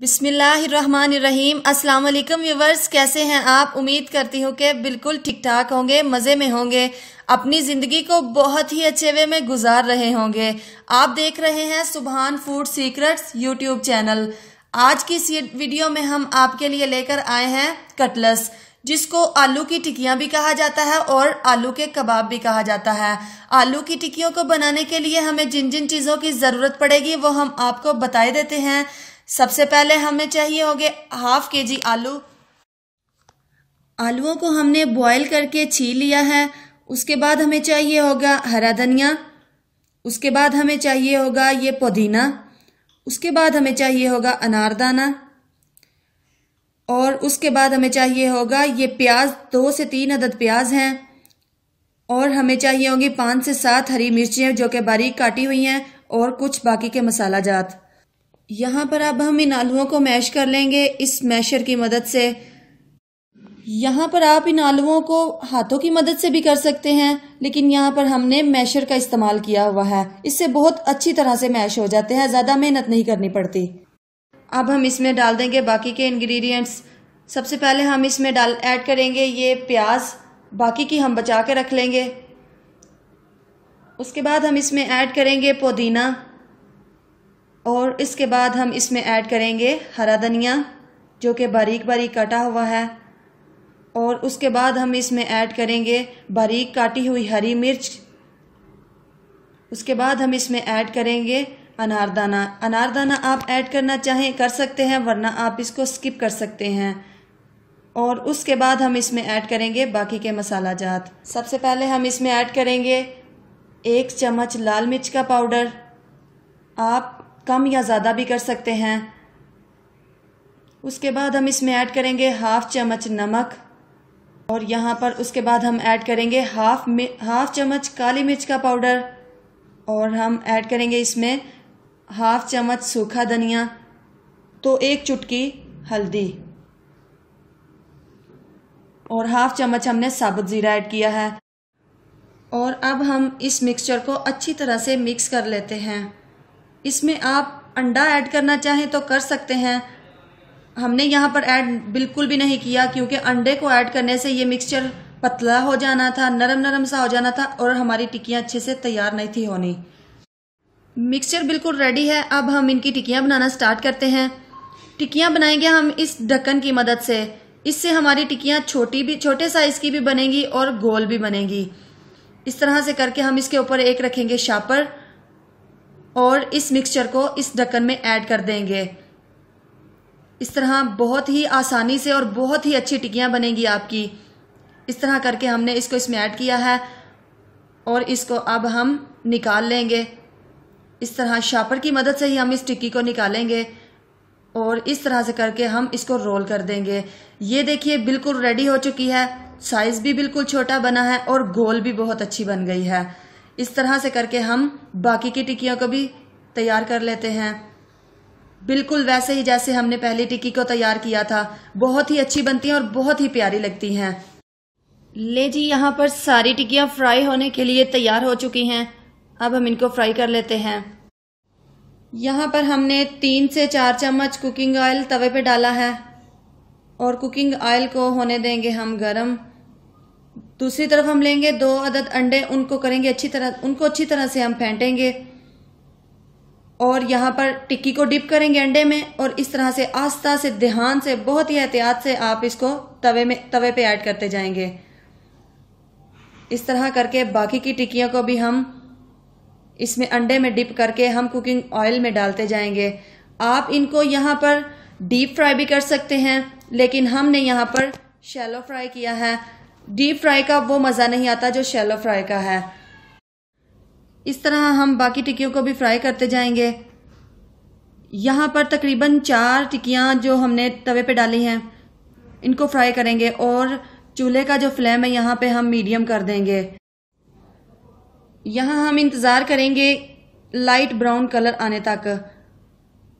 बिसमीम अस्सलाम वालेकुम व्यूवर्स कैसे हैं आप उम्मीद करती हूँ कि बिल्कुल ठीक ठाक होंगे मज़े में होंगे अपनी ज़िंदगी को बहुत ही अच्छे वे में गुजार रहे होंगे आप देख रहे हैं सुबहान फूड सीक्रेट्स यूट्यूब चैनल आज की इस वीडियो में हम आपके लिए लेकर आए हैं कटलस जिसको आलू की टिकियां भी कहा जाता है और आलू के कबाब भी कहा जाता है आलू की टिक्कियों को बनाने के लिए हमें जिन जिन चीज़ों की ज़रूरत पड़ेगी वो हम आपको बताए देते हैं सबसे पहले हमें चाहिए होंगे हाफ के जी आलू आलुओं को हमने बॉईल करके छील लिया है उसके बाद हमें चाहिए होगा हरा धनिया उसके बाद हमें चाहिए होगा ये पुदीना उसके बाद हमें चाहिए होगा अनारदाना और उसके बाद हमें चाहिए होगा ये प्याज दो से तीन अदद प्याज हैं और हमें चाहिए होगी पाँच से सात हरी मिर्चियाँ जो कि बारीक काटी हुई हैं और कुछ बाकी के मसाला जात यहाँ पर अब हम इन आलुओं को मैश कर लेंगे इस मैशर की मदद से यहाँ पर आप इन आलुओं को हाथों की मदद से भी कर सकते हैं लेकिन यहाँ पर हमने मैशर का इस्तेमाल किया हुआ है इससे बहुत अच्छी तरह से मैश हो जाते हैं ज़्यादा मेहनत नहीं करनी पड़ती अब हम इसमें डाल देंगे बाकी के इंग्रेडिएंट्स सबसे पहले हम इसमें डाल ऐड करेंगे ये प्याज बाकी की हम बचा के रख लेंगे उसके बाद हम इसमें ऐड करेंगे पुदीना और इसके बाद हम इसमें ऐड करेंगे हरा धनिया जो कि बारीक बारीक काटा हुआ है और उसके बाद हम इसमें ऐड करेंगे बारीक काटी हुई हरी मिर्च उसके बाद हम इसमें ऐड करेंगे अनारदाना अनारदाना आप ऐड करना चाहें कर सकते हैं वरना आप इसको स्किप कर सकते हैं और उसके बाद हम इसमें ऐड करेंगे बाकी के मसाला जात सबसे पहले हम इसमें ऐड करेंगे एक चम्मच लाल मिर्च का पाउडर आप कम या ज़्यादा भी कर सकते हैं उसके बाद हम इसमें ऐड करेंगे हाफ चम्मच नमक और यहाँ पर उसके बाद हम ऐड करेंगे हाफ हाफ चम्मच काली मिर्च का पाउडर और हम ऐड करेंगे इसमें हाफ चम्मच सूखा धनिया तो एक चुटकी हल्दी और हाफ चम्मच हमने साबुत ज़ीरा ऐड किया है और अब हम इस मिक्सचर को अच्छी तरह से मिक्स कर लेते हैं इसमें आप अंडा ऐड करना चाहें तो कर सकते हैं हमने यहाँ पर ऐड बिल्कुल भी नहीं किया क्योंकि अंडे को ऐड करने से ये मिक्सचर पतला हो जाना था नरम नरम सा हो जाना था और हमारी टिक्कियाँ अच्छे से तैयार नहीं थी होनी मिक्सचर बिल्कुल रेडी है अब हम इनकी टिक्कियाँ बनाना स्टार्ट करते हैं टिक्कियाँ बनाएंगे हम इस ढक्कन की मदद से इससे हमारी टिक्कियाँ छोटी भी छोटे साइज़ की भी बनेंगी और गोल भी बनेगी इस तरह से करके हम इसके ऊपर एक रखेंगे शापर और इस मिक्सचर को इस ढक्कन में ऐड कर देंगे इस तरह बहुत ही आसानी से और बहुत ही अच्छी टिकियाँ बनेंगी आपकी इस तरह करके हमने इसको इसमें ऐड किया है और इसको अब हम निकाल लेंगे इस तरह शापर की मदद से ही हम इस टिक्की को निकालेंगे और इस तरह से करके हम इसको रोल कर देंगे ये देखिए बिल्कुल रेडी हो चुकी है साइज़ भी बिल्कुल छोटा बना है और गोल भी बहुत अच्छी बन गई है इस तरह से करके हम बाकी की टिक्कियों को भी तैयार कर लेते हैं बिल्कुल वैसे ही जैसे हमने पहली टिक्की को तैयार किया था बहुत ही अच्छी बनती हैं और बहुत ही प्यारी लगती हैं ले जी यहाँ पर सारी टिक्कियाँ फ्राई होने के लिए तैयार हो चुकी हैं अब हम इनको फ्राई कर लेते हैं यहाँ पर हमने तीन से चार चम्मच कुकिंग ऑयल तवे पे डाला है और कुकिंग ऑयल को होने देंगे हम गर्म दूसरी तरफ हम लेंगे दो अदद अंडे उनको करेंगे अच्छी तरह उनको अच्छी तरह से हम फेंटेंगे और यहाँ पर टिक्की को डिप करेंगे अंडे में और इस तरह से आस्था से ध्यान से बहुत ही एहतियात से आप इसको तवे में तवे पे ऐड करते जाएंगे इस तरह करके बाकी की टिक्कियों को भी हम इसमें अंडे में डिप करके हम कुकिंग ऑयल में डालते जाएंगे आप इनको यहाँ पर डीप फ्राई भी कर सकते हैं लेकिन हमने यहाँ पर शैलो फ्राई किया है डीप फ्राई का वो मज़ा नहीं आता जो शैलो फ्राई का है इस तरह हम बाकी टिक्कियों को भी फ्राई करते जाएंगे यहाँ पर तकरीबन चार टिक्कियाँ जो हमने तवे पे डाली हैं इनको फ्राई करेंगे और चूल्हे का जो फ्लेम है यहाँ पे हम मीडियम कर देंगे यहाँ हम इंतज़ार करेंगे लाइट ब्राउन कलर आने तक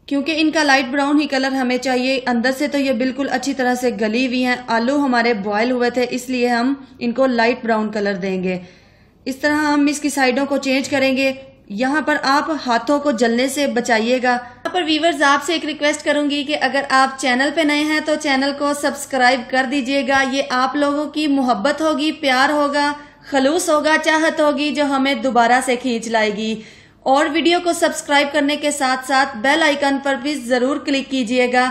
क्योंकि इनका लाइट ब्राउन ही कलर हमें चाहिए अंदर से तो ये बिल्कुल अच्छी तरह से गली हुई हैं आलू हमारे बॉयल हुए थे इसलिए हम इनको लाइट ब्राउन कलर देंगे इस तरह हम इसकी साइडों को चेंज करेंगे यहाँ पर आप हाथों को जलने से बचाइएगा यहाँ पर व्यूवर्स आपसे एक रिक्वेस्ट करूंगी कि अगर आप चैनल पे नए हैं तो चैनल को सब्सक्राइब कर दीजिएगा ये आप लोगों की मोहब्बत होगी प्यार होगा खलूस होगा चाहत होगी जो हमें दोबारा से खींच लाएगी और वीडियो को सब्सक्राइब करने के साथ साथ बेल आइकन पर भी जरूर क्लिक कीजिएगा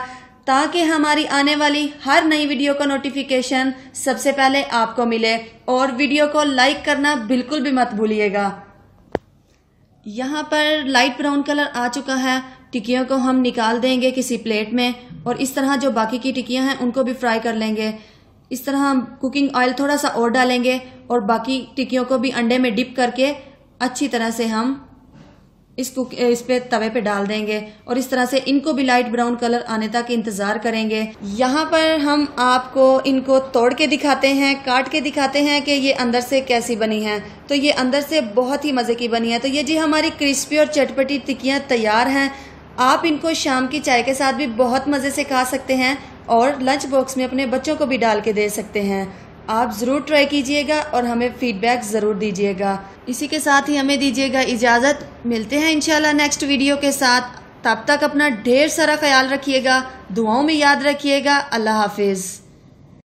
ताकि हमारी आने वाली हर नई वीडियो का नोटिफिकेशन सबसे पहले आपको मिले और वीडियो को लाइक करना बिल्कुल भी मत भूलिएगा यहाँ पर लाइट ब्राउन कलर आ चुका है टिकियों को हम निकाल देंगे किसी प्लेट में और इस तरह जो बाकी की टिकिया हैं उनको भी फ्राई कर लेंगे इस तरह हम कुकिंग ऑयल थोड़ा सा और डालेंगे और बाकी टिकियों को भी अंडे में डिप करके अच्छी तरह से हम इस कुक इस पे तवे पे डाल देंगे और इस तरह से इनको भी लाइट ब्राउन कलर आने तक इंतजार करेंगे यहाँ पर हम आपको इनको तोड़ के दिखाते हैं काट के दिखाते हैं कि ये अंदर से कैसी बनी है तो ये अंदर से बहुत ही मज़े की बनी है तो ये जी हमारी क्रिस्पी और चटपटी टिक्कियाँ तैयार हैं आप इनको शाम की चाय के साथ भी बहुत मज़े से खा सकते हैं और लंच बॉक्स में अपने बच्चों को भी डाल के दे सकते हैं आप ज़रूर ट्राई कीजिएगा और हमें फीडबैक ज़रूर दीजिएगा इसी के साथ ही हमें दीजिएगा इजाज़त मिलते हैं इंशाल्लाह नेक्स्ट वीडियो के साथ तब तक अपना ढेर सारा ख्याल रखिएगा दुआओं में याद रखिएगा अल्लाह हाफिज़